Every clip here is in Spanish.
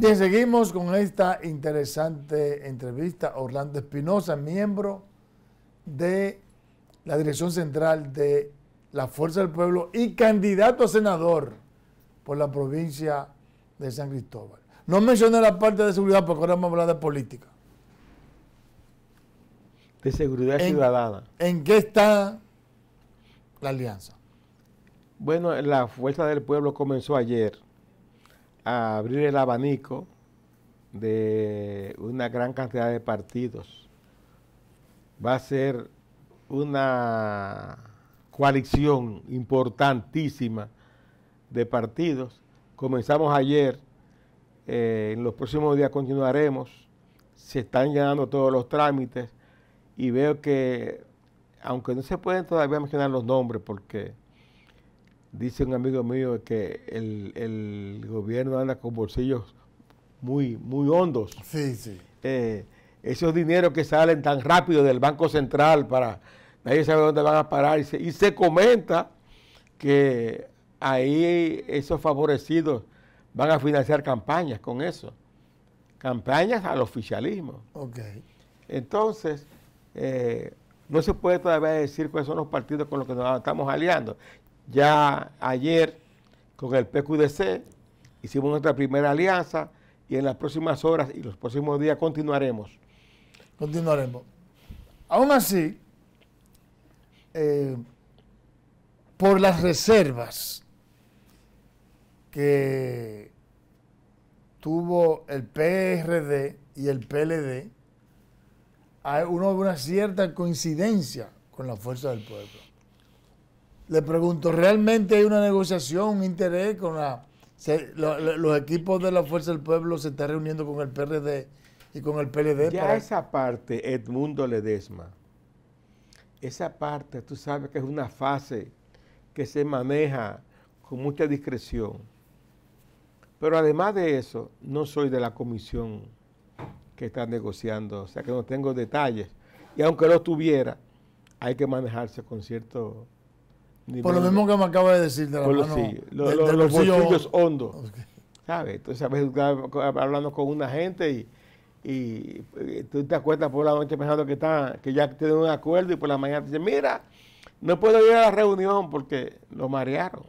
Bien, seguimos con esta interesante entrevista. Orlando Espinosa, miembro de la Dirección Central de la Fuerza del Pueblo y candidato a senador por la provincia de San Cristóbal. No mencioné la parte de seguridad porque ahora vamos a hablar de política. De seguridad ciudadana. ¿En qué está la alianza? Bueno, la Fuerza del Pueblo comenzó ayer a abrir el abanico de una gran cantidad de partidos. Va a ser una coalición importantísima de partidos. Comenzamos ayer, eh, en los próximos días continuaremos, se están llenando todos los trámites y veo que, aunque no se pueden todavía mencionar los nombres porque Dice un amigo mío que el, gobierno anda con bolsillos muy, muy hondos. Sí, sí. Eh, esos dineros que salen tan rápido del Banco Central para nadie sabe dónde van a parar. Y se, comenta que ahí esos favorecidos van a financiar campañas con eso. Campañas al oficialismo. Ok. Entonces, eh, no se puede todavía decir cuáles son los partidos con los que nos estamos aliando. Ya ayer con el PQDC hicimos nuestra primera alianza y en las próximas horas y los próximos días continuaremos. Continuaremos. Aún así, eh, por las reservas que tuvo el PRD y el PLD, hay una, una cierta coincidencia con la fuerza del pueblo le pregunto, ¿realmente hay una negociación, un interés con la, los equipos de la Fuerza del Pueblo se están reuniendo con el PRD y con el PLD? Ya esa parte, Edmundo Ledesma, esa parte tú sabes que es una fase que se maneja con mucha discreción. Pero además de eso, no soy de la comisión que está negociando, o sea que no tengo detalles. Y aunque lo tuviera, hay que manejarse con cierto por lo mismo que me acaba de decir de la los bolsillos hondos. ¿Sabes? Entonces a veces hablando con una gente y, eh, tú te acuerdas por la noche pensando que, está, que ya tienen un acuerdo y por la mañana te dicen, mira, no puedo ir a la reunión porque lo marearon.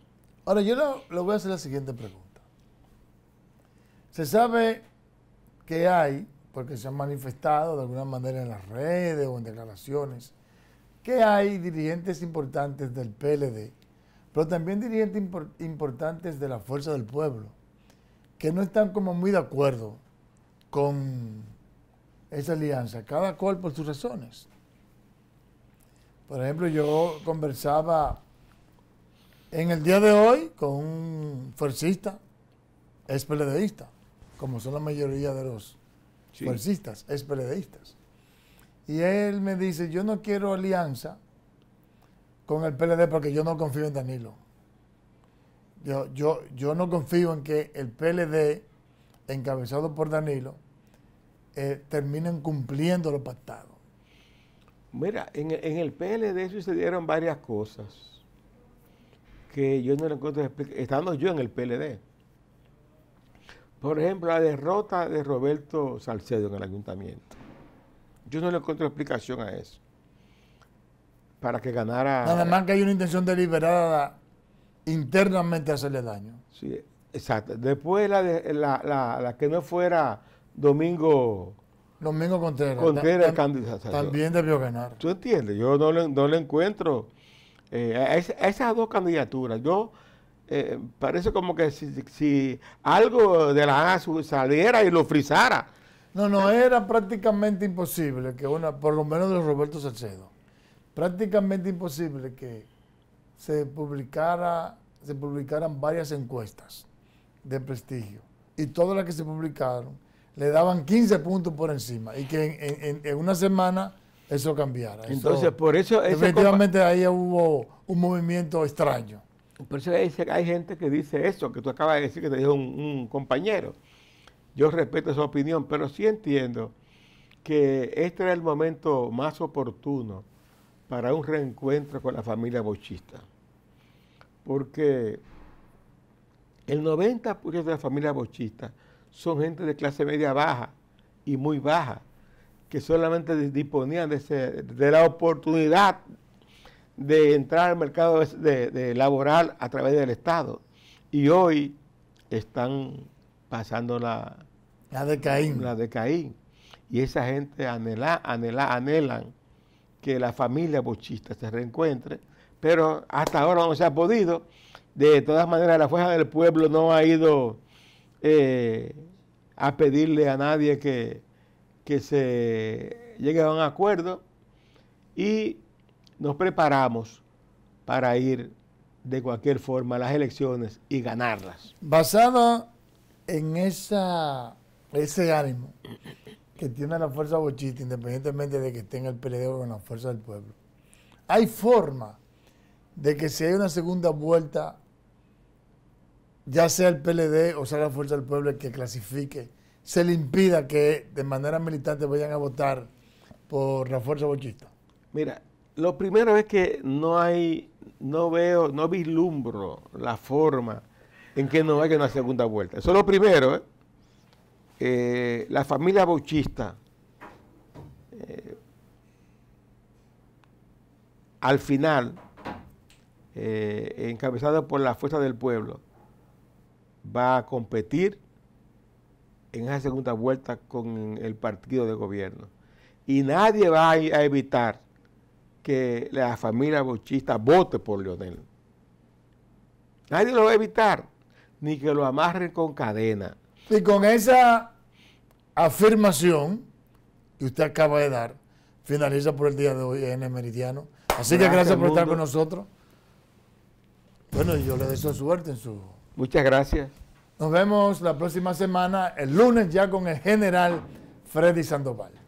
Ahora yo le, le voy a hacer la siguiente pregunta. Se sabe que hay, porque se han manifestado de alguna manera en las redes o en declaraciones, que hay dirigentes importantes del PLD, pero también dirigentes importantes de la Fuerza del Pueblo, que no están como muy de acuerdo con esa alianza, cada cual por sus razones. Por ejemplo, yo conversaba en el día de hoy con un fuercista, ex PLDista, como son la mayoría de los fuercistas, PLDistas. Y él me dice, yo no quiero alianza con el PLD porque yo no confío en Danilo. Yo, yo, yo no confío en que el PLD, encabezado por Danilo, eh, terminen cumpliendo lo pactado. Mira, en, el PLD sucedieron varias cosas que yo no lo encuentro estando yo en el PLD. Por ejemplo, la derrota de Roberto Salcedo en el ayuntamiento. Yo no le encuentro explicación a eso. Para que ganara. Nada más que hay una intención deliberada internamente hacerle daño. Sí, exacto. Después la, la, que no fuera Domingo. Domingo Contreras. También, debió ganar. ¿Tú entiendes? Yo no le, no le encuentro. Eh, esas dos candidaturas, yo eh, parece como que si, algo de la ASU saliera y lo frisara, no, no, era prácticamente imposible que una, por lo menos de Roberto Salcedo, prácticamente imposible que se publicara, se publicaran varias encuestas de prestigio. Y todas las que se publicaron le daban 15 puntos por encima. Y que en, una semana eso cambiara. Entonces, por eso... Efectivamente, ahí hubo un movimiento extraño. Por eso hay, hay gente que dice eso, que tú acabas de decir que te dijo un compañero yo respeto esa opinión, pero sí entiendo que este era el momento más oportuno para un reencuentro con la familia bochista. Porque el 90% de la familia bochista son gente de clase media baja y muy baja, que solamente disponían de, la oportunidad de entrar al mercado de laboral a través del Estado. Y hoy están pasando la, la de La de Y esa gente anhela, anhelan que la familia bochista se reencuentre, pero hasta ahora no se ha podido. De todas maneras, la fuerza del pueblo no ha ido eh, a pedirle a nadie que, que se llegue a un acuerdo y nos preparamos para ir de cualquier forma a las elecciones y ganarlas. Basada en esa, ese ánimo que tiene la fuerza bochista, independientemente de que tenga el PLD o la fuerza del pueblo, hay forma de que si hay una segunda vuelta, ya sea el PLD o sea la fuerza del pueblo el que clasifique, se le impida que de manera militante vayan a votar por la fuerza bochista. Mira, lo primero es que no hay, no veo, no vislumbro la forma en que no haya una segunda vuelta. Eso es lo primero. ¿eh? Eh, la familia bauchista, eh, al final, encabezada por la fuerza del pueblo, va a competir en esa segunda vuelta con el partido de gobierno. Y nadie va a, evitar que la familia bauchista vote por Leonel. Nadie lo va a evitar ni que lo amarren con cadena. Y con esa afirmación que usted acaba de dar, finaliza por el día de hoy en el Meridiano. Así que gracias por estar con nosotros. Bueno, yo le deseo suerte en su... Muchas gracias. Nos vemos la próxima semana, el lunes ya con el general Freddy Sandoval.